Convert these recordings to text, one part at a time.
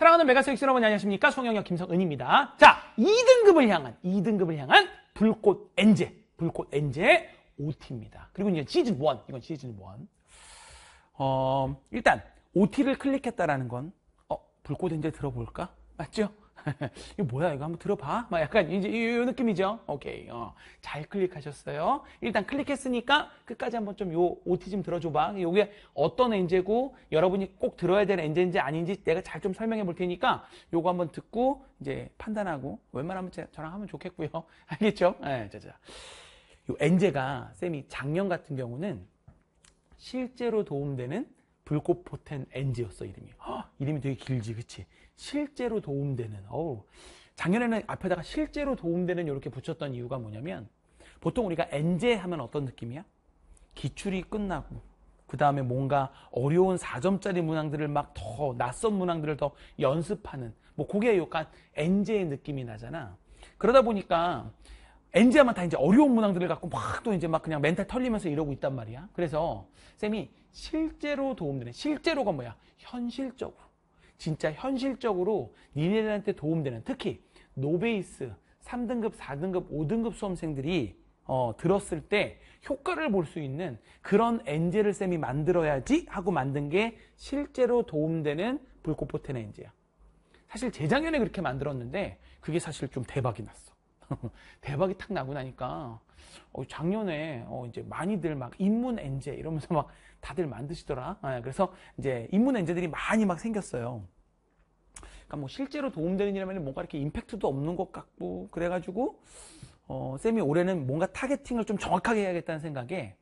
사랑하는 메가스엑스 여러분 안녕하십니까? 송영혁 김성은입니다. 자, 2등급을 향한 2등급을 향한 불꽃 엔제, 불꽃 엔제 OT입니다. 그리고 이제 시즌 1, 이건 시즌 1. 어, 일단 OT를 클릭했다라는 건 어, 불꽃 엔제 들어볼까? 맞죠? 이거 뭐야 이거 한번 들어봐 막 약간 이제 이, 느낌이죠 오케이 어, 잘 클릭하셨어요 일단 클릭했으니까 끝까지 한번 좀요 OT 좀 들어줘봐 이게 어떤 엔제고 여러분이 꼭 들어야 될 엔제인지 아닌지 내가 잘 좀 설명해 볼 테니까 요거 한번 듣고 이제 판단하고 웬만하면 저랑 하면 좋겠고요 알겠죠 네, 예, 자자 요 엔제가 쌤이 작년 같은 경우는 실제로 도움되는 불꽃포텐 엔지였어 이름이 허, 이름이 되게 길지 그치 실제로 도움되는 어우 작년에는 앞에다가 실제로 도움되는 이렇게 붙였던 이유가 뭐냐면 보통 우리가 엔제 하면 어떤 느낌이야? 기출이 끝나고 그 다음에 뭔가 어려운 4점짜리 문항들을 막 더 낯선 문항들을 더 연습하는 뭐 그게 약간 엔제의 느낌이 나잖아 그러다 보니까 엔제하면 다 이제 어려운 문항들을 갖고 막 또 이제 막 그냥 멘탈 털리면서 이러고 있단 말이야 그래서 쌤이 실제로 도움되는 실제로가 뭐야? 현실적으로 진짜 현실적으로 니네들한테 도움되는 특히 노베이스 3등급, 4등급, 5등급 수험생들이 어, 들었을 때 효과를 볼 수 있는 그런 엔젤을 쌤이 만들어야지 하고 만든 게 실제로 도움되는 불꽃포텐의 엔젤이야. 사실 재작년에 그렇게 만들었는데 그게 사실 좀 대박이 났어. 대박이 탁 나고 나니까 어, 작년에 어, 이제 많이들 막 인문 엔제 이러면서 막 다들 만드시더라. 아, 그래서 이제 인문 엔제들이 많이 막 생겼어요. 그러니까 뭐 실제로 도움되는 일이라면 뭔가 이렇게 임팩트도 없는 것 같고 그래가지고 어, 쌤이 올해는 뭔가 타겟팅을 좀 정확하게 해야겠다는 생각에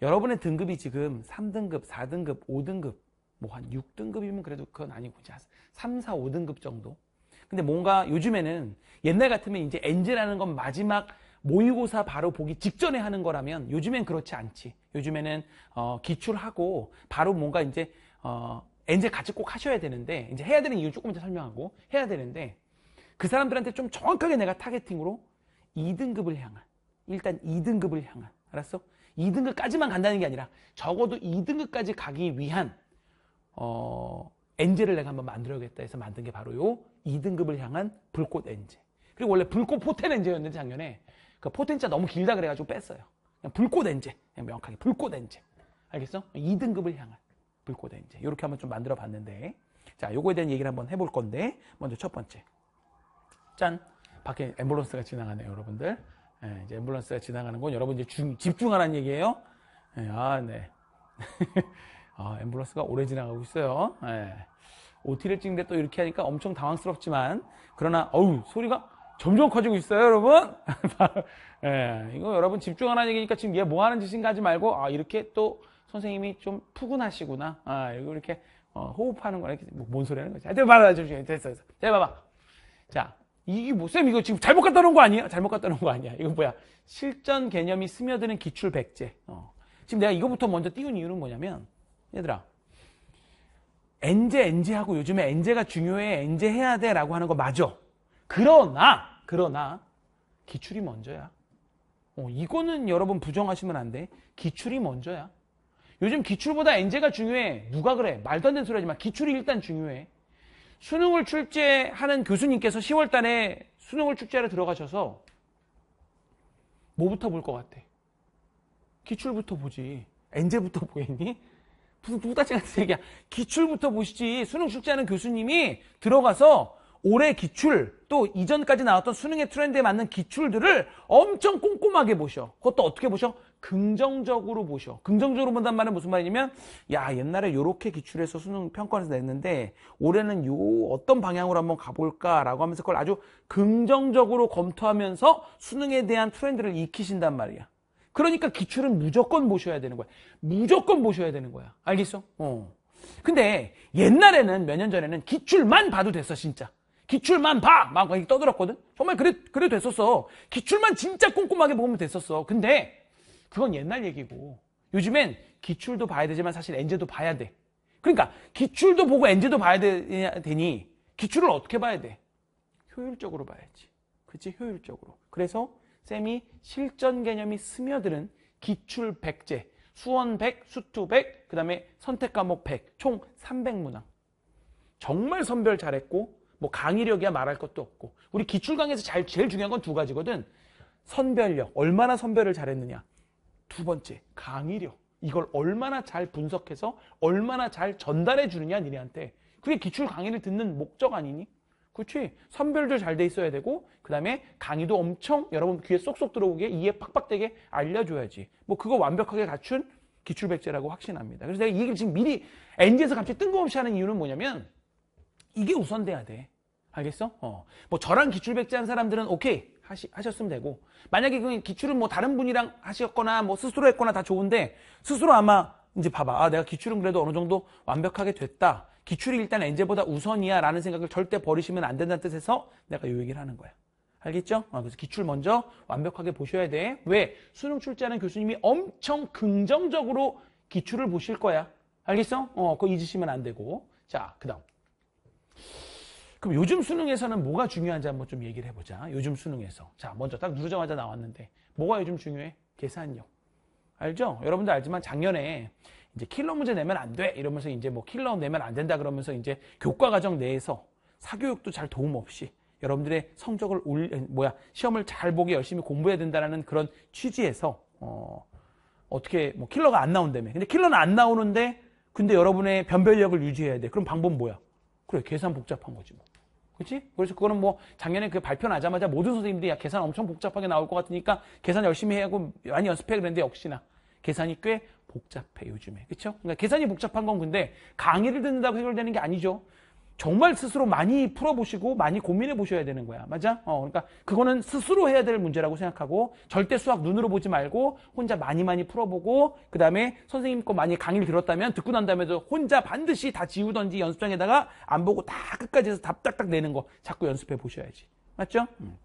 여러분의 등급이 지금 3등급, 4등급, 5등급 뭐 한 6등급이면 그래도 그건 아니고 이제 3, 4, 5등급 정도 근데 뭔가 요즘에는 옛날 같으면 이제 엔제라는 건 마지막 모의고사 바로 보기 직전에 하는 거라면 요즘엔 그렇지 않지. 요즘에는 어, 기출하고 바로 뭔가 이제 어, 이제 같이 꼭 하셔야 되는데 이제 해야 되는 이유 조금 이제 설명하고 해야 되는데 그 사람들한테 좀 정확하게 내가 타겟팅으로 2등급을 향한 일단 2등급을 향한 알았어? 2등급까지만 간다는 게 아니라 적어도 2등급까지 가기 위한 어 엔젤을 내가 한번 만들어야겠다 해서 만든 게 바로 요 2등급을 향한 불꽃 엔젤. 그리고 원래 불꽃 포텐 엔젤이었는데 작년에 그포텐가 그러니까 너무 길다 그래가지고 뺐어요. 그냥 불꽃 엔제. 그냥 명확하게 불꽃 엔제. 알겠어? 2등급을 향한 불꽃 엔제. 이렇게 한번 좀 만들어 봤는데. 자, 요거에 대한 얘기를 한번 해 볼 건데. 먼저 첫 번째. 짠. 밖에 앰뷸런스가 지나가네요, 여러분들. 예, 이제 앰뷸런스가 지나가는 건 여러분 이제 중, 집중하라는 얘기예요. 예, 아, 네. 아, 앰뷸런스가 오래 지나가고 있어요. 예. OT를 찍는데 또 이렇게 하니까 엄청 당황스럽지만 그러나 어우 소리가 점점 커지고 있어요, 여러분. 예, 이거 여러분 집중하는 얘기니까 지금 얘 뭐 하는 짓인가 하지 말고, 아, 이렇게 또 선생님이 좀 푸근하시구나. 아, 이거 이렇게 어, 호흡하는 거라. 뭐, 뭔 소리 하는 거지? 하여튼 봐봐, 잠시만. 됐어, 됐어. 자, 봐봐. 자, 이게 뭐, 쌤, 이거 지금 잘못 갖다 놓은 거 아니야? 잘못 갖다 놓은 거 아니야? 이거 뭐야? 실전 개념이 스며드는 기출 백제. 어. 지금 내가 이거부터 먼저 띄운 이유는 뭐냐면, 얘들아. 엔제, 엔제하고 요즘에 엔제가 중요해, 엔제해야 돼 라고 하는 거 맞아. 그러나 그러나 기출이 먼저야. 어, 이거는 여러분 부정하시면 안 돼. 기출이 먼저야. 요즘 기출보다 엔제가 중요해. 누가 그래? 말도 안 되는 소리 하지만 기출이 일단 중요해. 수능을 출제하는 교수님께서 10월 달에 수능을 출제하러 들어가셔서 뭐부터 볼 것 같아? 기출부터 보지. 엔제부터 보겠니? 무슨 똑같이 같은 얘기야. 기출부터 보시지. 수능 출제하는 교수님이 들어가서 올해 기출 또 이전까지 나왔던 수능의 트렌드에 맞는 기출들을 엄청 꼼꼼하게 보셔. 그것도 어떻게 보셔? 긍정적으로 보셔. 긍정적으로 본단 말은 무슨 말이냐면 야 옛날에 이렇게 기출해서 수능 평가에서 냈는데 올해는 요 어떤 방향으로 한번 가볼까라고 하면서 그걸 아주 긍정적으로 검토하면서 수능에 대한 트렌드를 익히신단 말이야. 그러니까 기출은 무조건 보셔야 되는 거야. 무조건 보셔야 되는 거야. 알겠어? 어. 근데 옛날에는 몇 년 전에는 기출만 봐도 됐어 진짜. 기출만 봐! 막 이렇게 떠들었거든? 정말 그래, 그래 됐었어. 기출만 진짜 꼼꼼하게 보면 됐었어. 근데 그건 옛날 얘기고 요즘엔 기출도 봐야 되지만 사실 엔제도 봐야 돼. 그러니까 기출도 보고 엔제도 봐야 되, 되니 기출을 어떻게 봐야 돼? 효율적으로 봐야지. 그치? 효율적으로. 그래서 쌤이 실전 개념이 스며드는 기출 100제, 수원 100, 수투 100, 그 다음에 선택 과목 100, 총 300문항. 정말 선별 잘했고 뭐 강의력이야 말할 것도 없고 우리 기출강에서 의 잘, 제일 중요한 건 두 가지거든 선별력 얼마나 선별을 잘했느냐 두 번째 강의력 이걸 얼마나 잘 분석해서 얼마나 잘 전달해 주느냐 니네한테 그게 기출 강의를 듣는 목적 아니니 그렇지 선별도 잘 돼 있어야 되고 그 다음에 강의도 엄청 여러분 귀에 쏙쏙 들어오게 이해 팍팍되게 알려줘야지 뭐 그거 완벽하게 갖춘 기출백제라고 확신합니다 그래서 내가 이 얘기를 지금 미리 엔지에서 갑자기 뜬금없이 하는 이유는 뭐냐면 이게 우선돼야 돼. 알겠어? 어. 뭐 저랑 기출백지 한 사람들은 오케이 하시, 하셨으면 되고 만약에 그 기출은 뭐 다른 분이랑 하셨거나 뭐 스스로 했거나 다 좋은데 스스로 아마 이제 봐봐 아 내가 기출은 그래도 어느 정도 완벽하게 됐다 기출이 일단 엔제보다 우선이야 라는 생각을 절대 버리시면 안 된다는 뜻에서 내가 요 얘기를 하는 거야 알겠죠? 아, 그래서 기출 먼저 완벽하게 보셔야 돼 왜? 수능 출제하는 교수님이 엄청 긍정적으로 기출을 보실 거야 알겠어? 어, 그거 잊으시면 안 되고 자그 다음 그럼 요즘 수능에서는 뭐가 중요한지 한번 좀 얘기를 해보자. 요즘 수능에서. 자, 먼저 딱 누르자마자 나왔는데 뭐가 요즘 중요해? 계산력. 알죠? 여러분들 알지만 작년에 이제 킬러 문제 내면 안 돼. 이러면서 이제 뭐 킬러 내면 안 된다 그러면서 이제 교과 과정 내에서 사교육도 잘 도움 없이 여러분들의 성적을 올 뭐야 시험을 잘 보게 열심히 공부해야 된다라는 그런 취지에서 어 어떻게 뭐 킬러가 안 나온다며 근데 킬러는 안 나오는데 근데 여러분의 변별력을 유지해야 돼 그럼 방법 뭐야 그래 계산 복잡한 거지 뭐. 그렇지? 그래서 그거는 뭐 작년에 그 발표 나자마자 모든 선생님들이 야 계산 엄청 복잡하게 나올 것 같으니까 계산 열심히 해하고 많이 연습해 그랬는데 역시나 계산이 꽤 복잡해 요즘에 그렇죠? 그러니까 계산이 복잡한 건 근데 강의를 듣는다고 해결되는 게 아니죠. 정말 스스로 많이 풀어보시고 많이 고민해 보셔야 되는 거야. 맞아? 어, 그러니까 그거는 스스로 해야 될 문제라고 생각하고 절대 수학 눈으로 보지 말고 혼자 많이 많이 풀어보고 그 다음에 선생님 거 많이 강의를 들었다면 듣고 난 다음에도 혼자 반드시 다 지우던지 연습장에다가 안 보고 다 끝까지 해서 답 딱딱 내는 거 자꾸 연습해 보셔야지. 맞죠? 음.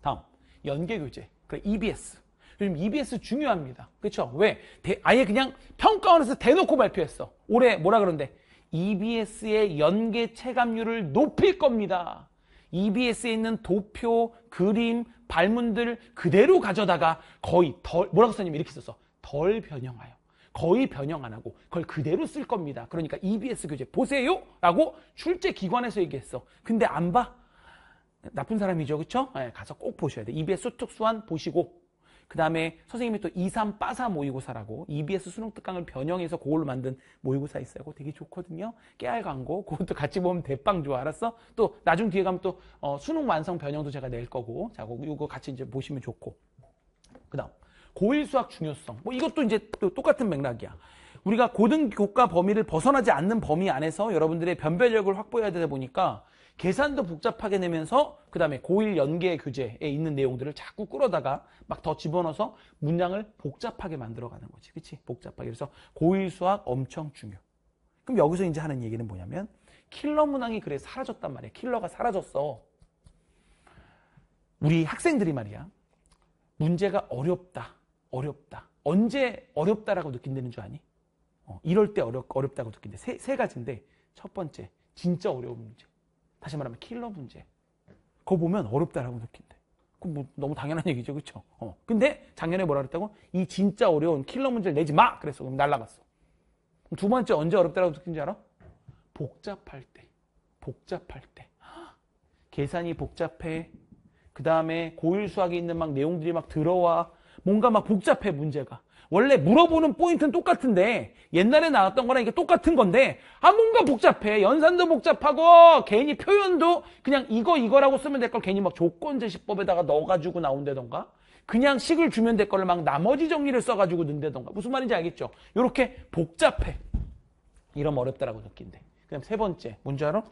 다음. 연계교재. 그 EBS. 요즘 EBS 중요합니다. 그렇죠? 왜? 대, 아예 그냥 평가원에서 대놓고 발표했어. 올해 뭐라 그런데 EBS의 연계 체감률을 높일 겁니다. EBS에 있는 도표, 그림, 발문들 그대로 가져다가 거의 덜, 뭐라고 선생님 이렇게 썼어. 덜 변형하여. 거의 변형 안 하고 그걸 그대로 쓸 겁니다. 그러니까 EBS 교재 보세요! 라고 출제 기관에서 얘기했어. 근데 안 봐? 나쁜 사람이죠. 그쵸? 네, 가서 꼭 보셔야 돼. EBS 소특수한 보시고 그 다음에 선생님이 또 2, 3, 빠사 모의고사라고 EBS 수능 특강을 변형해서 그걸로 만든 모의고사 있어요. 그거 되게 좋거든요. 깨알 광고. 그것도 같이 보면 대빵 좋아. 알았어? 또 나중 뒤에 가면 또 어, 수능 완성 변형도 제가 낼 거고. 자, 이거 같이 이제 보시면 좋고. 그 다음. 고일 수학 중요성. 뭐 이것도 이제 또 똑같은 맥락이야. 우리가 고등교과 범위를 벗어나지 않는 범위 안에서 여러분들의 변별력을 확보해야 되다 보니까 계산도 복잡하게 내면서 그 다음에 고1 연계 교재에 있는 내용들을 자꾸 끌어다가 막 더 집어넣어서 문장을 복잡하게 만들어가는 거지. 그치? 복잡하게. 그래서 고1 수학 엄청 중요. 그럼 여기서 이제 하는 얘기는 뭐냐면 킬러 문항이 그래 사라졌단 말이야. 킬러가 사라졌어. 우리 학생들이 말이야. 문제가 어렵다. 어렵다. 언제 어렵다라고 느낀다는 줄 아니? 어, 이럴 때 어렵, 어렵다고 느낀대. 세, 세 가지인데 첫 번째, 진짜 어려운 문제. 다시 말하면 킬러 문제. 그거 보면 어렵다라고 느낀대. 그뭐 너무 당연한 얘기죠, 그쵸 어. 근데 작년에 뭐라 그랬다고? 이 진짜 어려운 킬러 문제를 내지 마. 그랬어. 그럼 날라갔어. 그럼 두 번째 언제 어렵다라고 느낀지 알아? 복잡할 때. 복잡할 때. 계산이 복잡해. 그 다음에 고율수학에 있는 막 내용들이 막 들어와. 뭔가 막 복잡해 문제가. 원래 물어보는 포인트는 똑같은데 옛날에 나왔던 거랑 이게 똑같은 건데 아 뭔가 복잡해 연산도 복잡하고 괜히 표현도 그냥 이거 이거라고 쓰면 될 걸 괜히 막 조건제시법에다가 넣어가지고 나온다던가 그냥 식을 주면 될 걸로 막 나머지 정리를 써가지고 넣는다던가 무슨 말인지 알겠죠? 이렇게 복잡해 이러면 어렵다라고 느낀대 그럼 세 번째 뭔지 알아?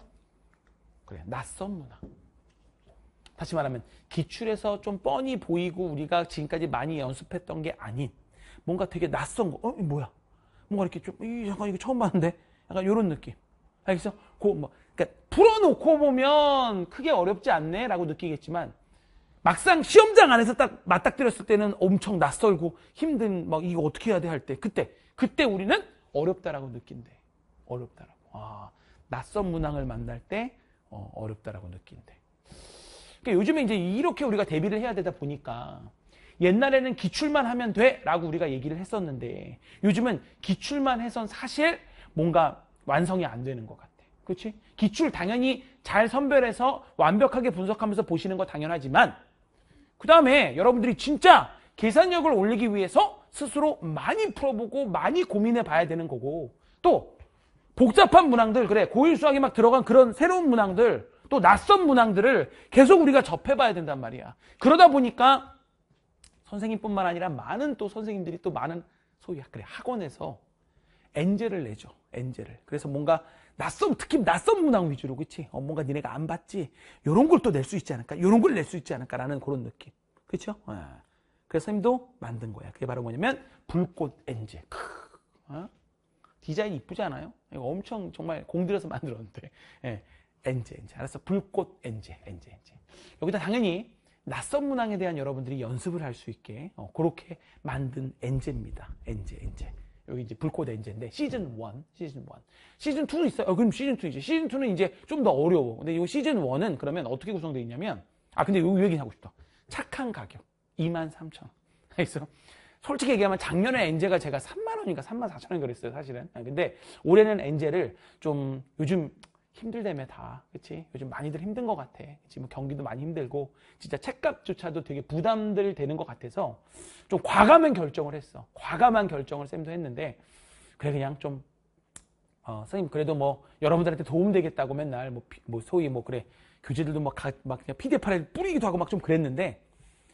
그래 낯선 문화 다시 말하면 기출에서 좀 뻔히 보이고 우리가 지금까지 많이 연습했던 게 아닌 뭔가 되게 낯선 거. 어, 뭐야? 뭔가 이렇게 좀, 이, 잠깐 이거 처음 봤는데? 약간 요런 느낌. 알겠어? 그, 뭐, 그니까, 풀어놓고 보면 크게 어렵지 않네? 라고 느끼겠지만, 막상 시험장 안에서 딱 맞닥뜨렸을 때는 엄청 낯설고 힘든, 막 이거 어떻게 해야 돼? 할 때, 그때, 그때 우리는 어렵다라고 느낀대. 어렵다라고. 아, 낯선 문항을 만날 때, 어, 어렵다라고 느낀대. 그니까 요즘에 이제 이렇게 우리가 대비를 해야 되다 보니까, 옛날에는 기출만 하면 돼 라고 우리가 얘기를 했었는데 요즘은 기출만 해선 사실 뭔가 완성이 안 되는 것 같아. 그렇지? 기출 당연히 잘 선별해서 완벽하게 분석하면서 보시는 거 당연하지만 그 다음에 여러분들이 진짜 계산력을 올리기 위해서 스스로 많이 풀어보고 많이 고민해 봐야 되는 거고 또 복잡한 문항들 그래 고유수학에막 들어간 그런 새로운 문항들 또 낯선 문항들을 계속 우리가 접해봐야 된단 말이야 그러다 보니까 선생님뿐만 아니라 많은 또 선생님들이 또 많은 소위 그래 학원에서 엔젤을 내죠. 엔젤을. 그래서 뭔가 낯선 특히 낯선 문항 위주로 그치 어, 뭔가 니네가 안 봤지. 요런 걸 또 낼 수 있지 않을까? 요런 걸 낼 수 있지 않을까라는 그런 느낌. 그렇죠? 그래서 선생님도 만든 거야. 그게 바로 뭐냐면 불꽃 엔젤. 크. 어? 디자인 이쁘지 않아요? 이거 엄청 정말 공들여서 만들었는데. 예. 엔젤 엔젤. 알았어. 불꽃 엔젤 엔젤 엔젤. 여기다 당연히 낯선 문항에 대한 여러분들이 연습을 할 수 있게 어, 그렇게 만든 엔제입니다. 엔제, 엔제. 여기 이제 불꽃 엔제인데 시즌 1, 시즌 1. 시즌 2는 있어요. 어, 그럼 시즌 2이지. 시즌 2는 이제 좀 더 어려워. 근데 이 시즌 1은 그러면 어떻게 구성되어 있냐면 아 근데 요 얘기 하고 싶다. 착한 가격 23,000원. 알겠어? 솔직히 얘기하면 작년에 엔제가 제가 3만 원인가 3만 4천 원 그랬어요 사실은 아, 근데 올해는 엔제를 좀 요즘 힘들다며 다 그치 요즘 많이들 힘든 것 같아 지금 뭐 경기도 많이 힘들고 진짜 책값조차도 되게 부담들 되는 것 같아서 좀 과감한 결정을 했어 과감한 결정을 쌤도 했는데 그래 그냥 좀 어, 선생님 그래도 뭐 여러분들한테 도움 되겠다고 맨날 뭐, 피, 뭐 소위 뭐 그래 교재들도 막, 가, 막 그냥 피 d f 를 뿌리기도 하고 막 좀 그랬는데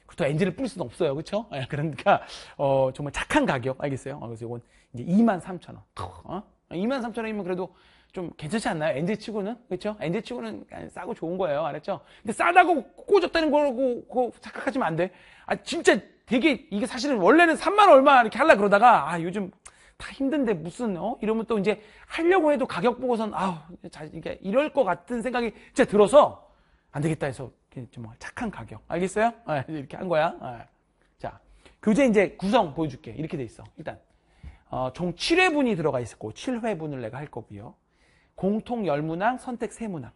그렇다 엔진을 를 뿌릴 수는 없어요 그쵸 예, 그러니까 어 정말 착한 가격 알겠어요 어, 그래서 이건 이제 23,000원 어? 23,000원이면 그래도 좀 괜찮지 않나요? 엔젤 치고는? 그렇죠? 엔젤 치고는 싸고 좋은 거예요. 알았죠? 근데 싸다고 꼬졌다는 거라고 착각하지면안 돼. 아, 진짜 되게 이게 사실은 원래는 3만 얼마 이렇게 하려 그러다가 아, 요즘 다 힘든데 무슨 어? 이러면 또 이제 하려고 해도 가격 보고선 아우, 자, 이게 이럴 것 같은 생각이 진짜 들어서 안 되겠다 해서 좀 착한 가격. 알겠어요? 아, 이렇게 한 거야. 아. 자, 교재 이제 구성 보여줄게. 이렇게 돼 있어. 일단 어, 총 7회분이 들어가 있었고 7회분을 내가 할 거고요. 공통 열문항, 선택 세문항.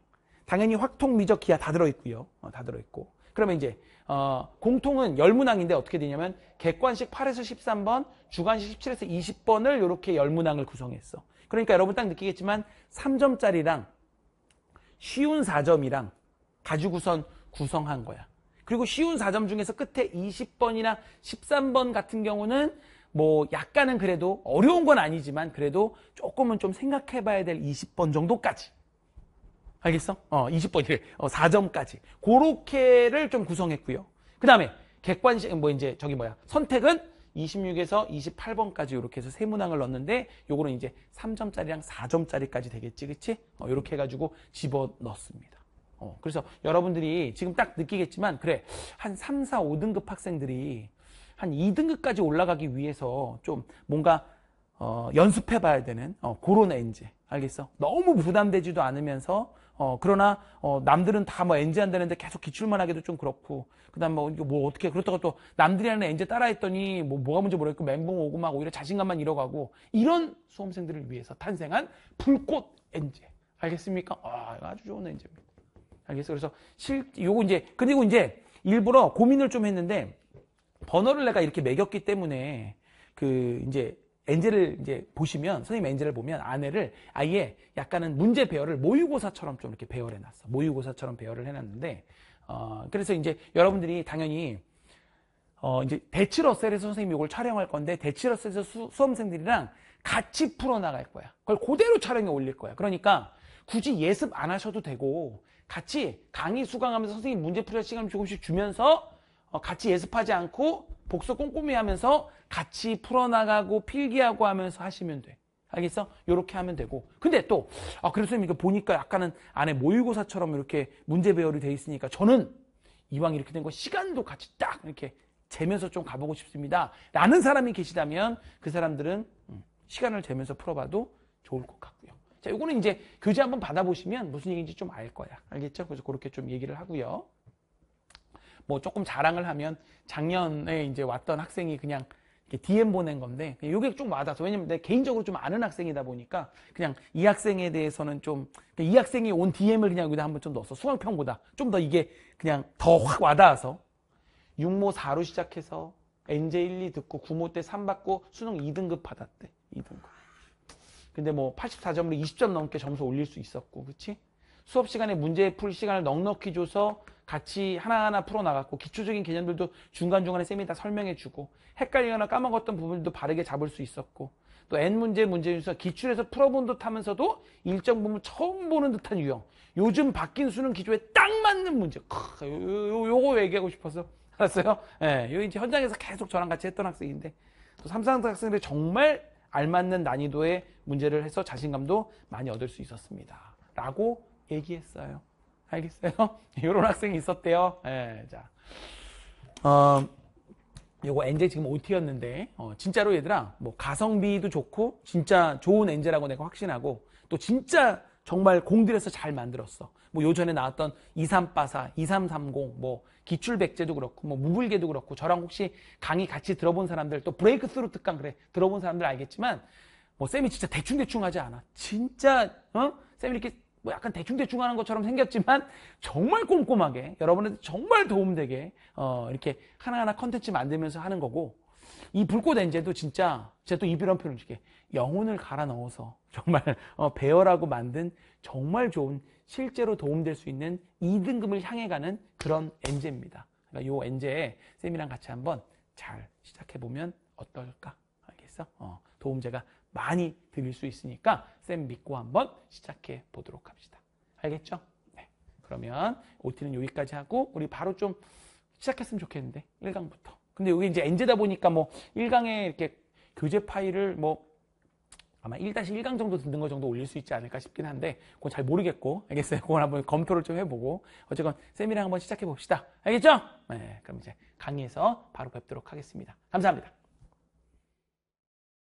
당연히 확통, 미적, 기하 다 들어있고요. 어, 다 들어있고. 그러면 이제 어, 공통은 열문항인데 어떻게 되냐면 객관식 8에서 13번, 주관식 17에서 20번을 이렇게 열문항을 구성했어. 그러니까 여러분 딱 느끼겠지만 3점짜리랑 쉬운 4점이랑 가지고선 구성한 거야. 그리고 쉬운 4점 중에서 끝에 20번이나 13번 같은 경우는 뭐 약간은 그래도 어려운 건 아니지만 그래도 조금은 좀 생각해 봐야 될 20번 정도까지. 알겠어? 어, 20번이래. 어, 4점까지. 그렇게를 좀 구성했고요. 그 다음에 객관식, 뭐 이제 저기 뭐야. 선택은 26에서 28번까지 이렇게 해서 세 문항을 넣었는데 요거는 이제 3점짜리랑 4점짜리까지 되겠지, 그치? 어, 이렇게 해가지고 집어 넣습니다. 어, 그래서 여러분들이 지금 딱 느끼겠지만 그래 한 3, 4, 5등급 학생들이 한 2등급까지 올라가기 위해서 좀 뭔가 어, 연습해 봐야 되는 어, 그런 엔제 알겠어? 너무 부담되지도 않으면서 어, 그러나 어, 남들은 다 뭐 엔제 한다는데 계속 기출만 하기도 좀 그렇고 그다음 뭐, 뭐 어떻게 그렇다고 또 남들이 하는 엔제 따라했더니 뭐 뭐가 문제 모르겠고 멘붕 오고 막 오히려 자신감만 잃어가고 이런 수험생들을 위해서 탄생한 불꽃 엔제 알겠습니까? 아 아주 좋은 엔제입니다. 알겠어? 그래서 실 요거 이제 그리고 이제 일부러 고민을 좀 했는데 번호를 내가 이렇게 매겼기 때문에 그 이제 엔젤을 이제 보시면 선생님 엔젤을 보면 아내를 아예 약간은 문제 배열을 모의고사처럼 좀 이렇게 배열해 놨어. 모의고사처럼 배열을 해 놨는데 어 그래서 이제 여러분들이 당연히 어 이제 대치러셀에서 선생님이 이걸 촬영할 건데 대치러셀에서 수, 수 험생들이랑 같이 풀어 나갈 거야. 그걸 그대로 촬영에 올릴 거야. 그러니까 굳이 예습 안 하셔도 되고 같이 강의 수강하면서 선생님 문제 풀 시간 조금씩 주면서 어, 같이 예습하지 않고 복습 꼼꼼히 하면서 같이 풀어나가고 필기하고 하면서 하시면 돼. 알겠어? 이렇게 하면 되고. 근데 또, 아, 그래서 이거 보니까 약간은 안에 모의고사처럼 이렇게 문제 배열이 돼 있으니까 저는 이왕 이렇게 된 거 시간도 같이 딱 이렇게 재면서 좀 가보고 싶습니다. 라는 사람이 계시다면 그 사람들은 음, 시간을 재면서 풀어봐도 좋을 것 같고요. 자, 요거는 이제 교재 한번 받아보시면 무슨 얘기인지 좀 알 거야. 알겠죠? 그래서 그렇게 좀 얘기를 하고요. 뭐 조금 자랑을 하면 작년에 이제 왔던 학생이 그냥 DM 보낸 건데 요게좀 와닿아서 왜냐면 내 개인적으로 좀 아는 학생이다 보니까 그냥 이 학생에 대해서는 좀이 그러니까 학생이 온 DM을 그냥 여기다 한번 좀 넣었어 수강평보다 좀 더 이게 그냥 더 확 와닿아서 6모 4로 시작해서 NJ 1, 2 듣고 9모 때 3 받고 수능 2등급 받았대 2등급 근데 뭐 84점으로 20점 넘게 점수 올릴 수 있었고 그치 수업 시간에 문제 풀 시간을 넉넉히 줘서 같이 하나하나 풀어나갔고 기초적인 개념들도 중간중간에 쌤이 다 설명해주고 헷갈리거나 까먹었던 부분도 들 바르게 잡을 수 있었고 또 N 문제 문제 유서 기출에서 풀어본 듯하면서도 일정 부분 처음 보는 듯한 유형 요즘 바뀐 수능 기조에 딱 맞는 문제 크, 요, 거 얘기하고 싶어서 알았어요? 예, 요 이제 현장에서 계속 저랑 같이 했던 학생인데 또 삼상 학생들이 정말 알맞는 난이도의 문제를 해서 자신감도 많이 얻을 수 있었습니다 라고 얘기했어요 알겠어요? 이런 학생이 있었대요. 예, 자. 어, 요거 엔제 지금 OT였는데, 어, 진짜로 얘들아, 뭐 가성비도 좋고, 진짜 좋은 엔젤라고 내가 확신하고, 또 진짜 정말 공들여서 잘 만들었어. 뭐 요전에 나왔던 2384, 2330, 뭐 기출백제도 그렇고, 뭐 무불개도 그렇고, 저랑 혹시 강의 같이 들어본 사람들, 또 브레이크 스루 특강 그래, 들어본 사람들 알겠지만, 뭐 쌤이 진짜 대충대충 하지 않아. 진짜, 어? 쌤이 이렇게 뭐 약간 대충대충 하는 것처럼 생겼지만 정말 꼼꼼하게 여러분한테 정말 도움되게 어 이렇게 하나하나 컨텐츠 만들면서 하는 거고 이 불꽃 엔젤도 진짜 제가 또 이런 표현을 줄게 영혼을 갈아 넣어서 정말 어 배열하고 만든 정말 좋은 실제로 도움될 수 있는 2등급을 향해 가는 그런 엔젤입니다 그러니까 요 엔젤 쌤이랑 같이 한번 잘 시작해보면 어떨까 해서 어, 도움제가 많이 드릴 수 있으니까 쌤 믿고 한번 시작해 보도록 합시다. 알겠죠? 네. 그러면 OT는 여기까지 하고 우리 바로 좀 시작했으면 좋겠는데 1강부터. 근데 여기 이제 엔제다 보니까 뭐 1강에 이렇게 교재 파일을 뭐 아마 1-1강 정도 듣는 거 정도 올릴 수 있지 않을까 싶긴 한데 그건 잘 모르겠고 알겠어요? 그건 한번 검토를 좀 해보고 어쨌건 쌤이랑 한번 시작해 봅시다. 알겠죠? 네, 그럼 이제 강의에서 바로 뵙도록 하겠습니다. 감사합니다.